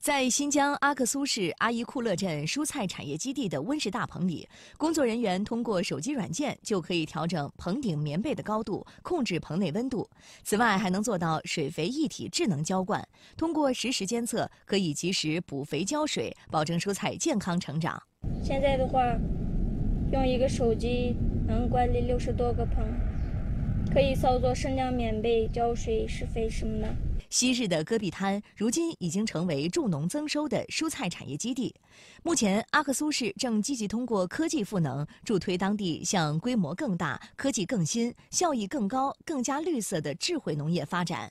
在新疆阿克苏市阿依库勒镇蔬菜产业基地的温室大棚里，工作人员通过手机软件就可以调整棚顶棉被的高度，控制棚内温度。此外，还能做到水肥一体智能浇灌。通过实时监测，可以及时补肥浇水，保证蔬菜健康成长。现在的话，用一个手机能管理六十多个棚。可以操作适量棉被浇水施肥什么的。昔日的戈壁滩，如今已经成为助农增收的蔬菜产业基地。目前，阿克苏市正积极通过科技赋能，助推当地向规模更大、科技更新、效益更高、更加绿色的智慧农业发展。